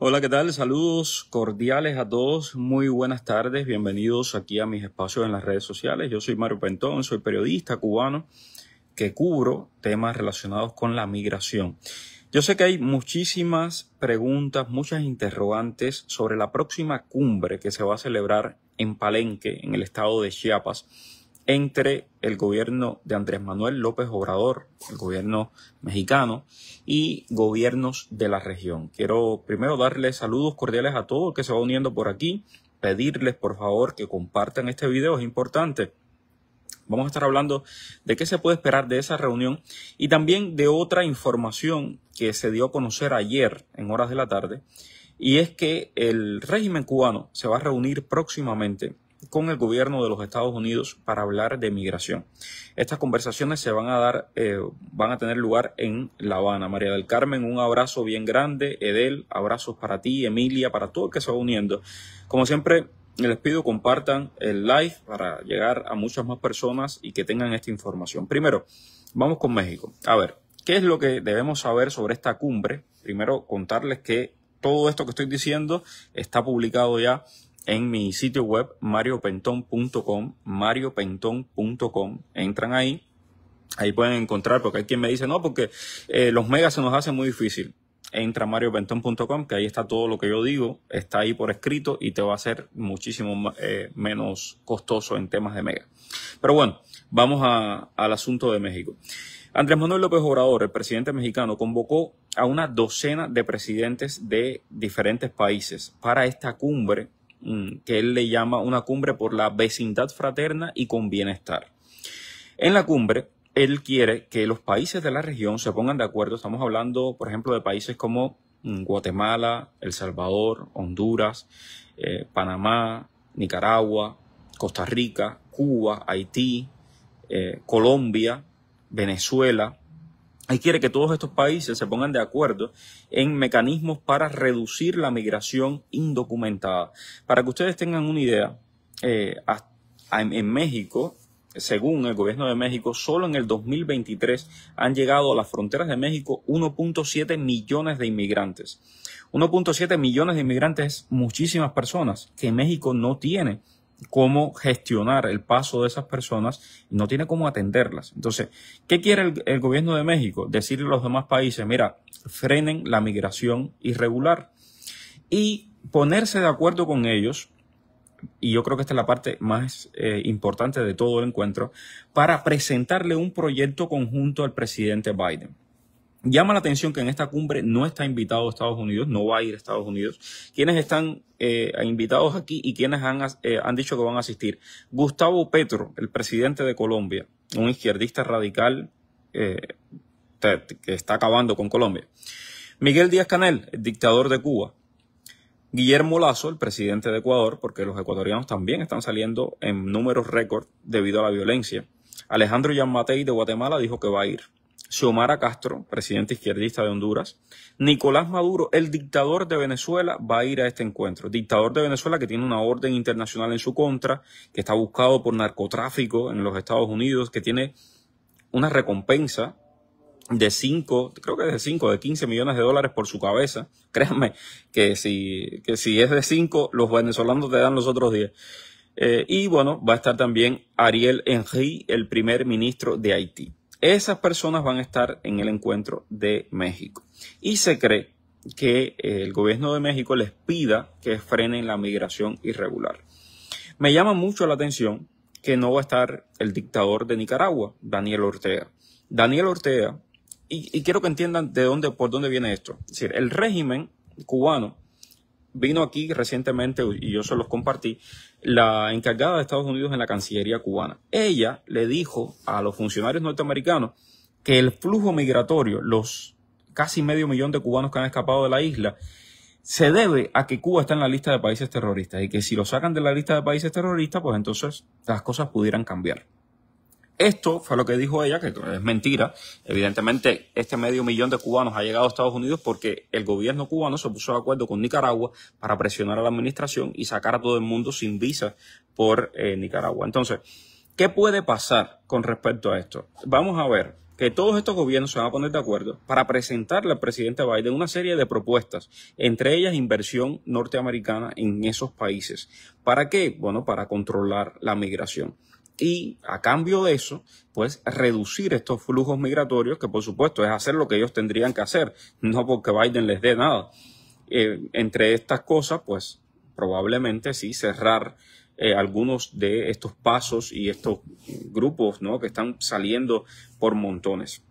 Hola, ¿qué tal? Saludos cordiales a todos. Muy buenas tardes. Bienvenidos aquí a mis espacios en las redes sociales. Yo soy Mario Pentón, soy periodista cubano que cubro temas relacionados con la migración. Yo sé que hay muchísimas preguntas, muchas interrogantes sobre la próxima cumbre que se va a celebrar en Palenque, en el estado de Chiapas, entre el gobierno de Andrés Manuel López Obrador, el gobierno mexicano, y gobiernos de la región. Quiero primero darles saludos cordiales a todos que se va uniendo por aquí, pedirles por favor que compartan este video, es importante. Vamos a estar hablando de qué se puede esperar de esa reunión y también de otra información que se dio a conocer ayer en horas de la tarde, y es que el régimen cubano se va a reunir próximamente con el gobierno de los Estados Unidos para hablar de migración. Estas conversaciones se van a dar, eh, van a tener lugar en La Habana. María del Carmen, un abrazo bien grande. Edel, abrazos para ti, Emilia, para todo el que se va uniendo. Como siempre, les pido compartan el live para llegar a muchas más personas y que tengan esta información. Primero, vamos con México. A ver, ¿qué es lo que debemos saber sobre esta cumbre? Primero, contarles que todo esto que estoy diciendo está publicado ya en mi sitio web mariopentón.com, mariopentón.com, entran ahí, ahí pueden encontrar, porque hay quien me dice, no, porque eh, los megas se nos hacen muy difícil. Entra a mariopentón.com, que ahí está todo lo que yo digo, está ahí por escrito y te va a ser muchísimo eh, menos costoso en temas de mega. Pero bueno, vamos al asunto de México. Andrés Manuel López Obrador, el presidente mexicano, convocó a una docena de presidentes de diferentes países para esta cumbre Mm, que él le llama una cumbre por la vecindad fraterna y con bienestar. En la cumbre, él quiere que los países de la región se pongan de acuerdo. Estamos hablando, por ejemplo, de países como mm, Guatemala, El Salvador, Honduras, eh, Panamá, Nicaragua, Costa Rica, Cuba, Haití, eh, Colombia, Venezuela, y quiere que todos estos países se pongan de acuerdo en mecanismos para reducir la migración indocumentada. Para que ustedes tengan una idea, eh, en México, según el gobierno de México, solo en el 2023 han llegado a las fronteras de México 1.7 millones de inmigrantes. 1.7 millones de inmigrantes es muchísimas personas que México no tiene cómo gestionar el paso de esas personas y no tiene cómo atenderlas. Entonces, ¿qué quiere el, gobierno de México? Decirle a los demás países, mira, frenen la migración irregular y ponerse de acuerdo con ellos, y yo creo que esta es la parte más eh, importante de todo el encuentro, para presentarle un proyecto conjunto al presidente Biden. Llama la atención que en esta cumbre no está invitado a Estados Unidos, no va a ir a Estados Unidos. ¿Quiénes están eh, invitados aquí y quiénes eh, han, dicho que van a asistir? Gustavo Petro, el presidente de Colombia, un izquierdista radical eh, que está acabando con Colombia. Miguel Díaz Canel, el dictador de Cuba. Guillermo Lazo, el presidente de Ecuador, porque los ecuatorianos también están saliendo en números récord debido a la violencia. Alejandro Yamatei de Guatemala dijo que va a ir. Xiomara Castro, presidente izquierdista de Honduras, Nicolás Maduro, el dictador de Venezuela, va a ir a este encuentro. Dictador de Venezuela que tiene una orden internacional en su contra, que está buscado por narcotráfico en los Estados Unidos, que tiene una recompensa de 5, creo que es de 5, de 15 millones de dólares por su cabeza. Créanme que si, que si es de 5, los venezolanos te dan los otros 10. Eh, y bueno, va a estar también Ariel Henry, el primer ministro de Haití. Esas personas van a estar en el encuentro de México. Y se cree que el gobierno de México les pida que frenen la migración irregular. Me llama mucho la atención que no va a estar el dictador de Nicaragua, Daniel Ortega. Daniel Ortega, y, y quiero que entiendan de dónde, por dónde viene esto. Es decir, el régimen cubano vino aquí recientemente y yo se los compartí, la encargada de Estados Unidos en la Cancillería cubana. Ella le dijo a los funcionarios norteamericanos que el flujo migratorio, los casi medio millón de cubanos que han escapado de la isla, se debe a que Cuba está en la lista de países terroristas y que si lo sacan de la lista de países terroristas, pues entonces las cosas pudieran cambiar. Esto fue lo que dijo ella, que es mentira. Evidentemente, este medio millón de cubanos ha llegado a Estados Unidos porque el gobierno cubano se puso de acuerdo con Nicaragua para presionar a la administración y sacar a todo el mundo sin visa por eh, Nicaragua. Entonces, ¿qué puede pasar con respecto a esto? Vamos a ver que todos estos gobiernos se van a poner de acuerdo para presentarle al presidente Biden una serie de propuestas, entre ellas inversión norteamericana en esos países. ¿Para qué? Bueno, para controlar la migración y a cambio de eso, pues reducir estos flujos migratorios, que por supuesto es hacer lo que ellos tendrían que hacer, no porque Biden les dé nada. Eh, entre estas cosas, pues probablemente sí cerrar eh, algunos de estos pasos y estos grupos ¿no? que están saliendo por montones.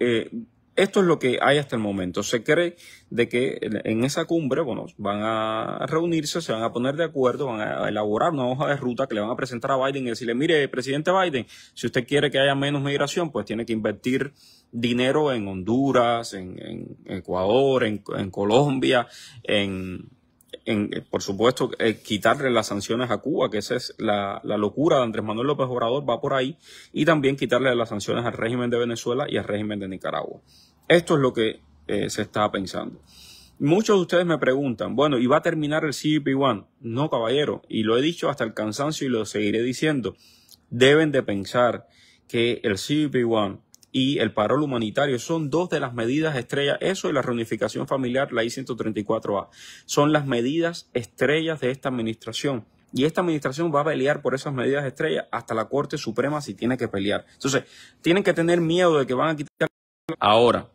Eh, esto es lo que hay hasta el momento. Se cree de que en esa cumbre, bueno, van a reunirse, se van a poner de acuerdo, van a elaborar una hoja de ruta que le van a presentar a Biden y decirle, mire, presidente Biden, si usted quiere que haya menos migración, pues tiene que invertir dinero en Honduras, en, Ecuador, en Colombia, en, por supuesto, eh, quitarle las sanciones a Cuba, que esa es la, locura de Andrés Manuel López Obrador, va por ahí, y también quitarle las sanciones al régimen de Venezuela y al régimen de Nicaragua. Esto es lo que eh, se está pensando. Muchos de ustedes me preguntan, bueno, ¿y va a terminar el CBP-1? No, caballero, y lo he dicho hasta el cansancio y lo seguiré diciendo. Deben de pensar que el CBP-1 y el paro humanitario. Son dos de las medidas estrellas, eso y la reunificación familiar, la I-134A. Son las medidas estrellas de esta administración. Y esta administración va a pelear por esas medidas estrellas hasta la Corte Suprema si tiene que pelear. Entonces, tienen que tener miedo de que van a quitar. Ahora,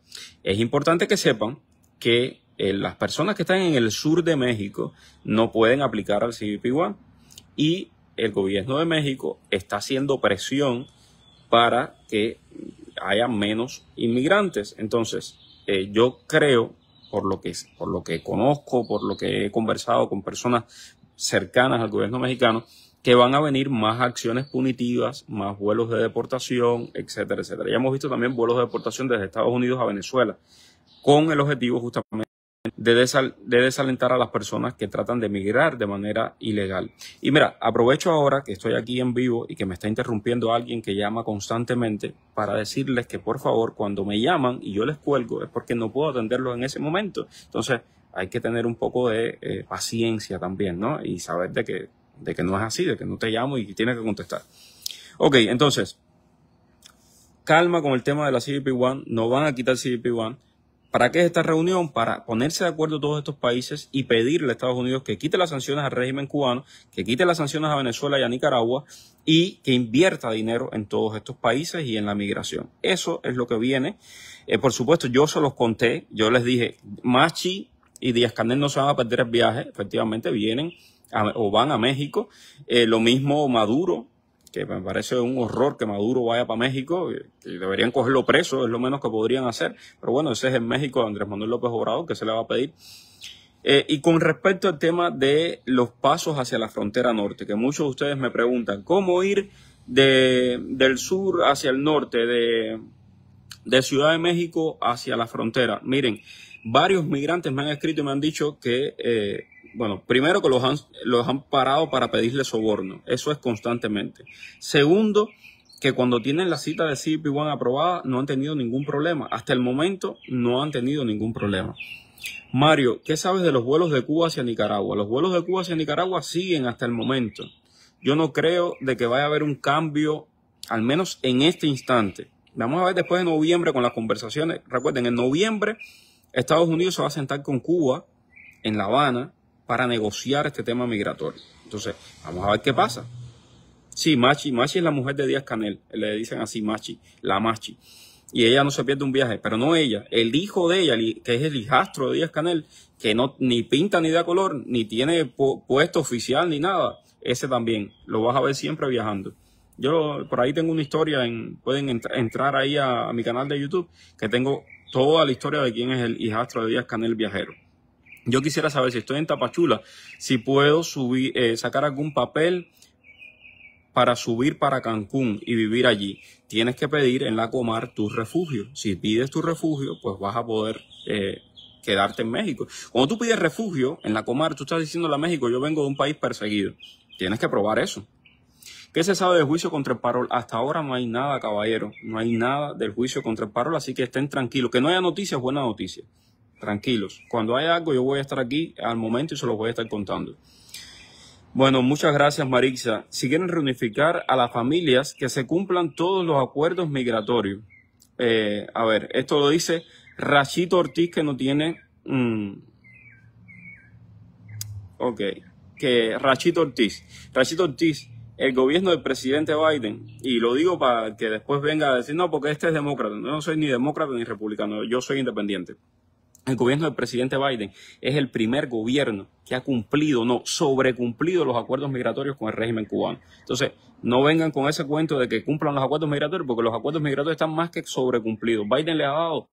es importante que sepan que eh, las personas que están en el sur de México no pueden aplicar al CBP-1 y el gobierno de México está haciendo presión para que haya menos inmigrantes. Entonces, eh, yo creo, por lo, que, por lo que conozco, por lo que he conversado con personas cercanas al gobierno mexicano, que van a venir más acciones punitivas, más vuelos de deportación, etcétera, etcétera. Ya hemos visto también vuelos de deportación desde Estados Unidos a Venezuela, con el objetivo justamente de, desalentar a las personas que tratan de emigrar de manera ilegal. Y mira, aprovecho ahora que estoy aquí en vivo y que me está interrumpiendo alguien que llama constantemente para decirles que por favor cuando me llaman y yo les cuelgo es porque no puedo atenderlos en ese momento. Entonces hay que tener un poco de eh, paciencia también, ¿no? Y saber de que, de que no es así, de que no te llamo y tienes que contestar. Ok, entonces, calma con el tema de la CBP-1, no van a quitar CBP-1. ¿Para qué es esta reunión? Para ponerse de acuerdo todos estos países y pedirle a Estados Unidos que quite las sanciones al régimen cubano, que quite las sanciones a Venezuela y a Nicaragua y que invierta dinero en todos estos países y en la migración. Eso es lo que viene. Eh, por supuesto, yo se los conté, yo les dije, Machi y Díaz Canel no se van a perder el viaje, efectivamente vienen o van a México. Eh, lo mismo Maduro, que me parece un horror que Maduro vaya para México, deberían cogerlo preso, es lo menos que podrían hacer. Pero bueno, ese es en México de Andrés Manuel López Obrador, que se le va a pedir. Eh, y con respecto al tema de los pasos hacia la frontera norte, que muchos de ustedes me preguntan, ¿cómo ir del sur hacia el norte, de, Ciudad de México hacia la frontera? Miren, varios migrantes me han escrito y me han dicho que... Eh, bueno, primero que los han, parado para pedirle soborno. Eso es constantemente. Segundo, que cuando tienen la cita de CP1 aprobada no han tenido ningún problema. Hasta el momento no han tenido ningún problema. Mario, ¿qué sabes de los vuelos de Cuba hacia Nicaragua? Los vuelos de Cuba hacia Nicaragua siguen hasta el momento. Yo no creo de que vaya a haber un cambio, al menos en este instante. Vamos a ver después de noviembre con las conversaciones. Recuerden, en noviembre Estados Unidos se va a sentar con Cuba en La Habana para negociar este tema migratorio. Entonces, vamos a ver qué pasa. Sí, Machi, Machi es la mujer de Díaz Canel, le dicen así Machi, la Machi. Y ella no se pierde un viaje, pero no ella, el hijo de ella, que es el hijastro de Díaz Canel, que no ni pinta ni da color, ni tiene puesto oficial ni nada, ese también, lo vas a ver siempre viajando. Yo por ahí tengo una historia, en, pueden entrar ahí a, a mi canal de YouTube, que tengo toda la historia de quién es el hijastro de Díaz Canel viajero. Yo quisiera saber si estoy en Tapachula, si puedo subir, eh, sacar algún papel para subir para Cancún y vivir allí, tienes que pedir en la Comar tu refugio. Si pides tu refugio, pues vas a poder eh, quedarte en México. Cuando tú pides refugio en la Comar, tú estás diciendo a México, yo vengo de un país perseguido. Tienes que probar eso. ¿Qué se sabe del juicio contra el parol? Hasta ahora no hay nada, caballero. No hay nada del juicio contra el parol, así que estén tranquilos. Que no haya noticias, buena noticia tranquilos. Cuando haya algo, yo voy a estar aquí al momento y se los voy a estar contando. Bueno, muchas gracias Marixa. Si quieren reunificar a las familias, que se cumplan todos los acuerdos migratorios. Eh, a ver, esto lo dice Rachito Ortiz, que no tiene... Mm, ok, que Rachito Ortiz. Rachito Ortiz, el gobierno del presidente Biden, y lo digo para que después venga a decir, no, porque este es demócrata. No soy ni demócrata ni republicano, yo soy independiente. El gobierno del presidente Biden es el primer gobierno que ha cumplido, no, sobrecumplido los acuerdos migratorios con el régimen cubano. Entonces, no vengan con ese cuento de que cumplan los acuerdos migratorios, porque los acuerdos migratorios están más que sobrecumplidos. Biden le ha dado.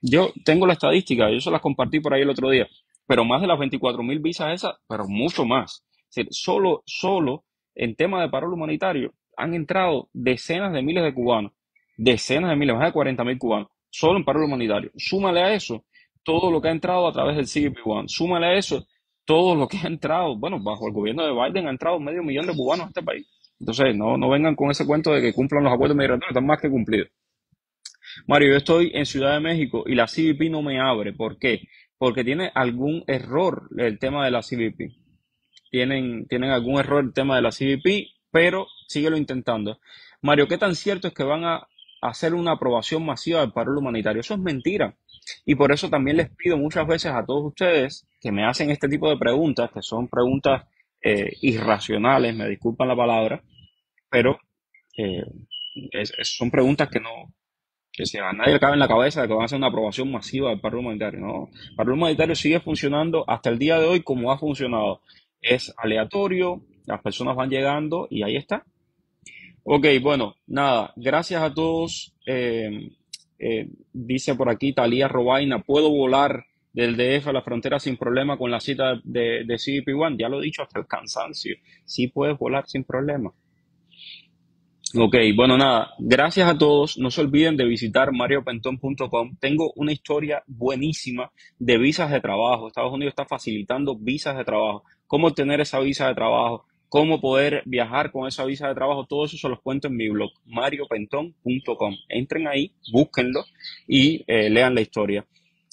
Yo tengo la estadística, yo se las compartí por ahí el otro día, pero más de las 24 mil visas esas, pero mucho más. solo, solo en tema de paro humanitario han entrado decenas de miles de cubanos, decenas de miles, más de 40 mil cubanos solo en paro humanitario. Súmale a eso todo lo que ha entrado a través del cbp One. Súmale a eso todo lo que ha entrado, bueno, bajo el gobierno de Biden ha entrado medio millón de cubanos a este país. Entonces, no, vengan con ese cuento de que cumplan los acuerdos migratorios, están más que cumplidos. Mario, yo estoy en Ciudad de México y la CBP no me abre. ¿Por qué? Porque tiene algún error el tema de la CBP. Tienen, tienen algún error el tema de la CBP, pero síguelo intentando. Mario, ¿qué tan cierto es que van a hacer una aprobación masiva del paro humanitario. Eso es mentira. Y por eso también les pido muchas veces a todos ustedes que me hacen este tipo de preguntas, que son preguntas eh, irracionales, me disculpan la palabra, pero eh, son preguntas que no, que a nadie le cabe en la cabeza de que van a hacer una aprobación masiva del paro humanitario. No, el paro humanitario sigue funcionando hasta el día de hoy como ha funcionado. Es aleatorio, las personas van llegando y ahí está. Ok, bueno, nada, gracias a todos. Eh, eh, dice por aquí Talía Robaina, puedo volar del DF a la frontera sin problema con la cita de, de CDP1. Ya lo he dicho hasta el cansancio. Sí puedes volar sin problema. Ok, bueno, nada, gracias a todos. No se olviden de visitar mariopentón.com. Tengo una historia buenísima de visas de trabajo. Estados Unidos está facilitando visas de trabajo. ¿Cómo obtener esa visa de trabajo? cómo poder viajar con esa visa de trabajo, todo eso se los cuento en mi blog, mariopentón.com. Entren ahí, búsquenlo y eh, lean la historia.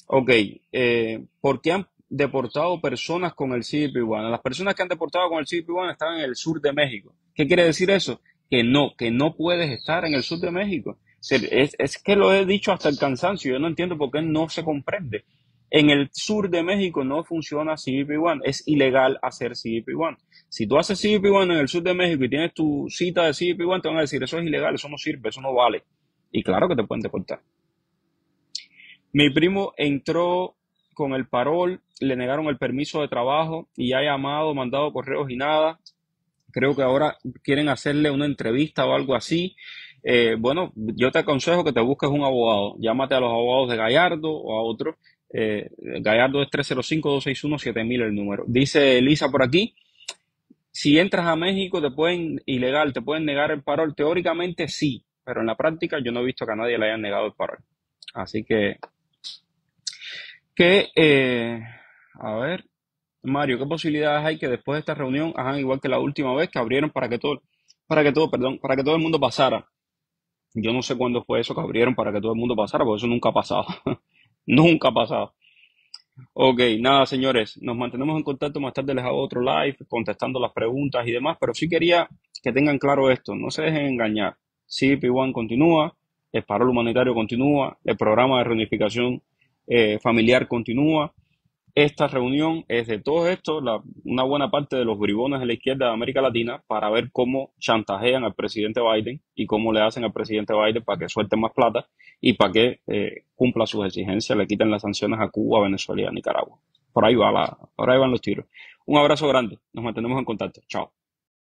Ok, eh, ¿por qué han deportado personas con el cdp 1 Las personas que han deportado con el cdp 1 estaban en el sur de México. ¿Qué quiere decir eso? Que no, que no puedes estar en el sur de México. Es, es que lo he dicho hasta el cansancio, yo no entiendo por qué no se comprende. En el sur de México no funciona CBP-1, es ilegal hacer CBP-1. Si tú haces CBP-1 en el sur de México y tienes tu cita de CBP-1, te van a decir, eso es ilegal, eso no sirve, eso no vale. Y claro que te pueden deportar. Mi primo entró con el parol, le negaron el permiso de trabajo y ha llamado, mandado correos y nada. Creo que ahora quieren hacerle una entrevista o algo así. Eh, bueno, yo te aconsejo que te busques un abogado. Llámate a los abogados de Gallardo o a otros eh, Gallardo es 305-261-7000 el número. Dice Elisa por aquí, si entras a México te pueden, ilegal, te pueden negar el parol. Teóricamente sí, pero en la práctica yo no he visto que a nadie le hayan negado el parol. Así que, que, eh, a ver, Mario, ¿qué posibilidades hay que después de esta reunión hagan igual que la última vez que abrieron para que todo, para que todo, perdón, para que todo el mundo pasara? Yo no sé cuándo fue eso que abrieron para que todo el mundo pasara, porque eso nunca ha pasado. Nunca ha pasado. Ok, nada, señores, nos mantenemos en contacto. Más tarde les hago otro live contestando las preguntas y demás, pero sí quería que tengan claro esto: no se dejen engañar. CP1 continúa, el paro humanitario continúa, el programa de reunificación eh, familiar continúa. Esta reunión es de todo esto, la, una buena parte de los bribones de la izquierda de América Latina para ver cómo chantajean al presidente Biden y cómo le hacen al presidente Biden para que suelte más plata y para que eh, cumpla sus exigencias, le quiten las sanciones a Cuba, Venezuela y a Nicaragua. Por ahí, va la, por ahí van los tiros. Un abrazo grande, nos mantenemos en contacto. Chao.